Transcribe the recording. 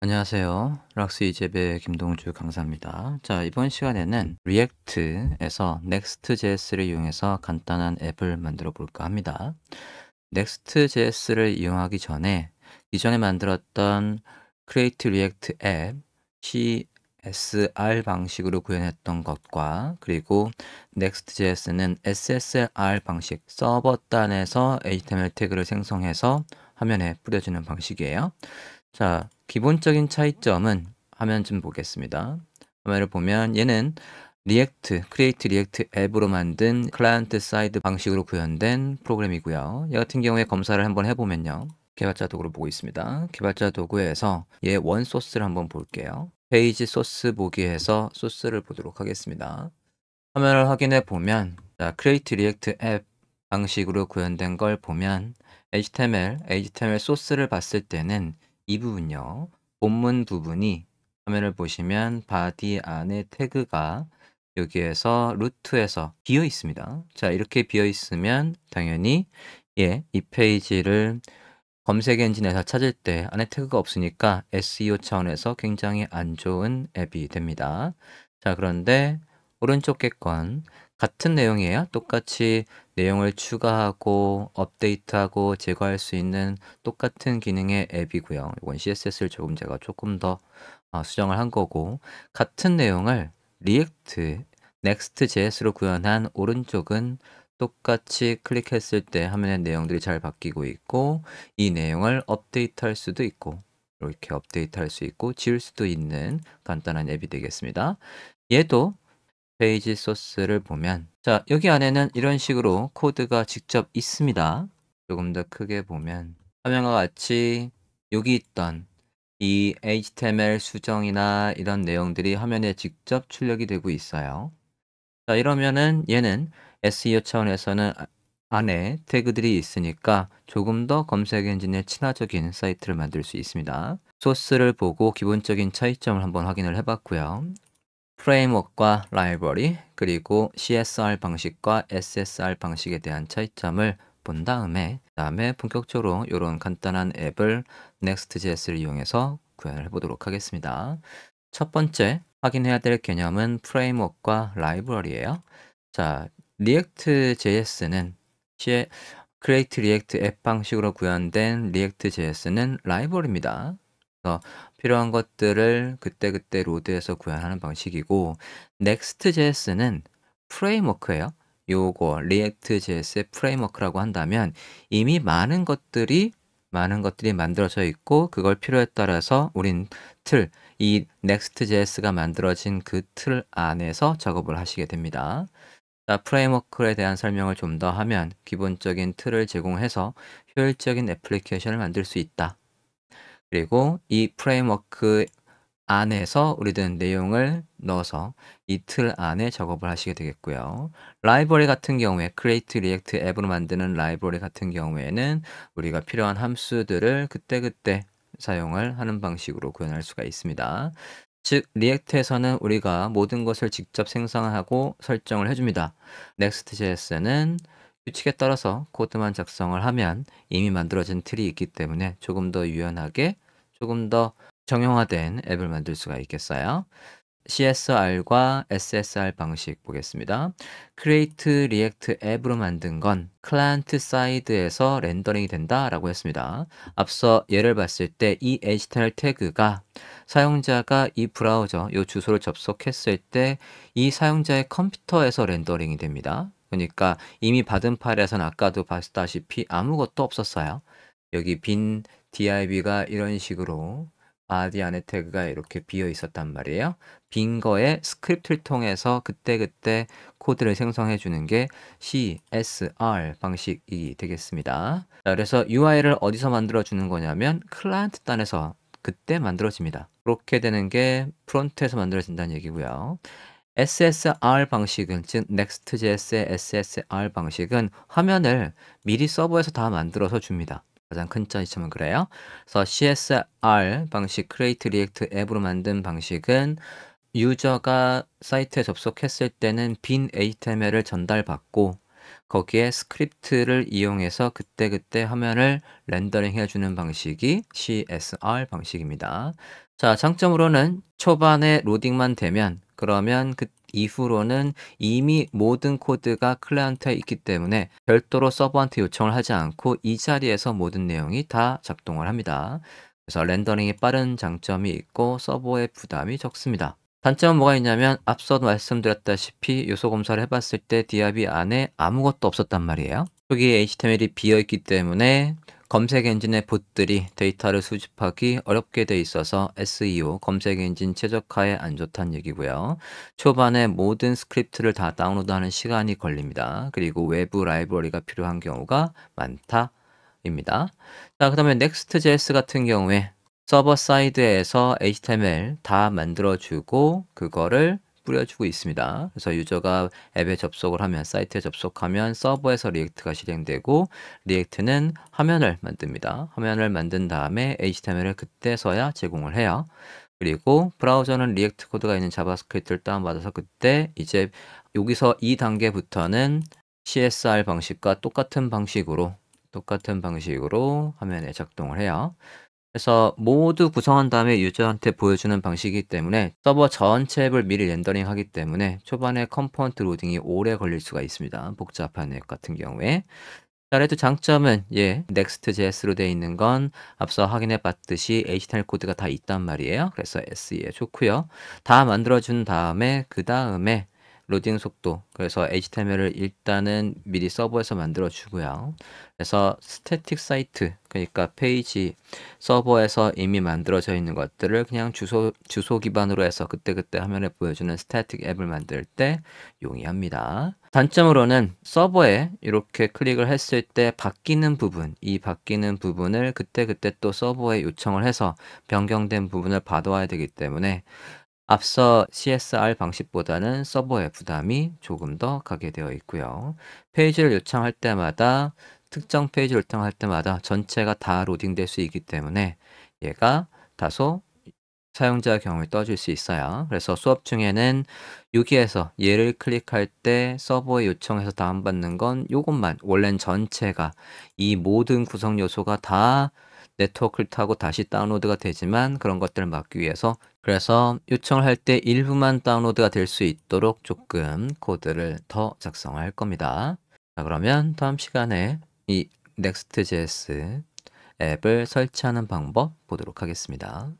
안녕하세요. 락스 이재배 김동주 강사입니다. 자, 이번 시간에는 r e a c t 에서 Next.js를 이용해서 간단한 앱을 만들어 볼까 합니다. Next.js를 이용하기 전에 이전에 만들었던 Create React App CSR 방식으로 구현했던 것과 그리고 Next.js는 SSR 방식 서버단에서 HTML 태그를 생성해서 화면에 뿌려주는 방식이에요. 자, 기본적인 차이점은 화면 좀 보겠습니다. 화면을 보면 얘는 리액트, 크리에이트 리액트 앱으로 만든 클라이언트 사이드 방식으로 구현된 프로그램이고요. 얘 같은 경우에 검사를 한번 해보면요. 개발자 도구를 보고 있습니다. 개발자 도구에서 얘 원 소스를 한번 볼게요. 페이지 소스 보기에서 소스를 보도록 하겠습니다. 화면을 확인해 보면 자, Create React App 방식으로 구현된 걸 보면 HTML, HTML 소스를 봤을 때는 이 부분요. 본문 부분이 화면을 보시면 바디 안에 태그가 여기에서 루트에서 비어 있습니다. 자, 이렇게 비어 있으면 당연히 예, 이 페이지를 검색 엔진에서 찾을 때 안에 태그가 없으니까 SEO 차원에서 굉장히 안 좋은 앱이 됩니다. 자, 그런데 오른쪽 개권 같은 내용이에요. 똑같이 내용을 추가하고 업데이트하고 제거할 수 있는 똑같은 기능의 앱이고요. 이건 CSS를 조금 제가 조금 더 어, 수정을 한 거고 같은 내용을 리액트, 넥스트 j s 로 구현한 오른쪽은 똑같이 클릭했을 때 화면의 내용들이 잘 바뀌고 있고 이 내용을 업데이트할 수도 있고 이렇게 업데이트할 수 있고 지울 수도 있는 간단한 앱이 되겠습니다. 얘도 페이지 소스를 보면 자 여기 안에는 이런 식으로 코드가 직접 있습니다. 조금 더 크게 보면 화면과 같이 여기 있던 이 HTML 수정이나 이런 내용들이 화면에 직접 출력이 되고 있어요. 자 이러면은 얘는 SEO 차원에서는 아, 안에 태그들이 있으니까 조금 더 검색 엔진에 친화적인 사이트를 만들 수 있습니다. 소스를 보고 기본적인 차이점을 한번 확인을 해봤고요. 프레임워크와 라이브러리, 그리고 CSR 방식과 SSR 방식에 대한 차이점을 본 다음에 다음에 본격적으로 이런 간단한 앱을 Next.js를 이용해서 구현 해보도록 하겠습니다. 첫 번째 확인해야 될 개념은 프레임워크와 라이브러리예요. 자, React.js는 Create React 앱 방식으로 구현된 React.js는 라이브러리입니다. 그래서 필요한 것들을 그때그때 로드해서 구현하는 방식이고 Next.js는 프레임워크예요. 요거 React.js의 프레임워크라고 한다면 이미 많은 것들이 많은 것들이 만들어져 있고 그걸 필요에 따라서 우린 틀, 이 Next.js가 만들어진 그 틀 안에서 작업을 하시게 됩니다. 자, 프레임워크에 대한 설명을 좀 더 하면 기본적인 틀을 제공해서 효율적인 애플리케이션을 만들 수 있다. 그리고 이 프레임워크 안에서 우리들은 내용을 넣어서 이틀 안에 작업을 하시게 되겠고요. 라이브러리 같은 경우에 create react a p p 으로 만드는 라이브러리 같은 경우에는 우리가 필요한 함수들을 그때그때 사용을 하는 방식으로 구현할 수가 있습니다. 즉 리액트에서는 우리가 모든 것을 직접 생성하고 설정을 해줍니다. Next.js는 규칙에 따라서 코드만 작성을 하면 이미 만들어진 틀이 있기 때문에 조금 더 유연하게 조금 더 정형화된 앱을 만들 수가 있겠어요. CSR과 SSR 방식 보겠습니다. Create React 앱으로 만든 건 클라이언트 사이드에서 렌더링이 된다라고 했습니다. 앞서 예를 봤을 때 이 HTML 태그가 사용자가 이 브라우저, 이 주소를 접속했을 때 이 사용자의 컴퓨터에서 렌더링이 됩니다. 그러니까 이미 받은 파일에선 아까도 봤다시피 아무것도 없었어요. 여기 빈 div가 이런 식으로 아디 안에 태그가 이렇게 비어 있었단 말이에요. 빈 거에 스크립트를 통해서 그때그때 코드를 생성해 주는 게 CSR 방식이 되겠습니다. 자, 그래서 UI를 어디서 만들어 주는 거냐면 클라이언트 단에서 그때 만들어집니다. 그렇게 되는 게 프론트에서 만들어진다는 얘기고요. SSR 방식은 즉 Next.js의 SSR 방식은 화면을 미리 서버에서 다 만들어서 줍니다. 가장 큰 차이점은 그래요. 그래서 CSR 방식 Create React 앱으로 만든 방식은 유저가 사이트에 접속했을 때는 빈 HTML을 전달받고 거기에 스크립트를 이용해서 그때그때 화면을 렌더링 해주는 방식이 CSR 방식입니다. 자, 장점으로는 초반에 로딩만 되면 그러면 그 이후로는 이미 모든 코드가 클라이언트에 있기 때문에 별도로 서버한테 요청을 하지 않고 이 자리에서 모든 내용이 다 작동을 합니다. 그래서 렌더링이 빠른 장점이 있고 서버의 부담이 적습니다. 단점은 뭐가 있냐면 앞서 말씀드렸다시피 요소 검사를 해봤을 때 디아비 안에 아무것도 없었단 말이에요. 여기 HTML이 비어있기 때문에 검색 엔진의 봇들이 데이터를 수집하기 어렵게 돼 있어서 SEO 검색 엔진 최적화에 안 좋다는 얘기고요. 초반에 모든 스크립트를 다 다운로드하는 시간이 걸립니다. 그리고 외부 라이브러리가 필요한 경우가 많다. 입니다. 자, 그 다음에 Next.js 같은 경우에 서버 사이드에서 HTML 다 만들어주고 그거를 뿌려주고 있습니다. 그래서 유저가 앱에 접속을 하면 사이트에 접속하면 서버에서 리액트가 실행되고 리액트는 화면을 만듭니다. 화면을 만든 다음에 HTML을 그때서야 제공을 해요. 그리고 브라우저는 리액트 코드가 있는 자바스크립트를 다운받아서 그때 이제 여기서 이 단계부터는 CSR 방식과 똑같은 방식으로 똑같은 방식으로 화면에 작동을 해요. 그래서 모두 구성한 다음에 유저한테 보여주는 방식이기 때문에 서버 전체 앱을 미리 렌더링하기 때문에 초반에 컴포넌트 로딩이 오래 걸릴 수가 있습니다. 복잡한 앱 같은 경우에 자, 그래도 장점은 예, Next.js로 되어 있는 건 앞서 확인해 봤듯이 HTML 코드가 다 있단 말이에요. 그래서 SE에 좋고요. 다 만들어 준 다음에 그 다음에 로딩 속도 그래서 HTML을 일단은 미리 서버에서 만들어 주고요 그래서 s t a 스태틱 사이트 그러니까 페이지 서버에서 이미 만들어져 있는 것들을 그냥 주소 주소 기반으로 해서 그때그때 화면에 보여주는 s t a 스태틱 앱을 만들 때 용이합니다 단점으로는 서버에 이렇게 클릭을 했을 때 바뀌는 부분 이 바뀌는 부분을 그때그때 또 서버에 요청을 해서 변경된 부분을 받아와야 되기 때문에 앞서 CSR 방식보다는 서버의 부담이 조금 더 가게 되어 있고요. 페이지를 요청할 때마다 특정 페이지를 요청할 때마다 전체가 다 로딩될 수 있기 때문에 얘가 다소 사용자 경우에 떠질수 있어요. 그래서 수업 중에는 여기에서 얘를 클릭할 때 서버에 요청해서 다운받는 건 이것만 원래는 전체가 이 모든 구성 요소가 다 네트워크를 타고 다시 다운로드가 되지만 그런 것들을 막기 위해서 그래서 요청을 할 때 일부만 다운로드가 될 수 있도록 조금 코드를 더 작성할 겁니다. 자 그러면 다음 시간에 이 Next.js 앱을 설치하는 방법 보도록 하겠습니다.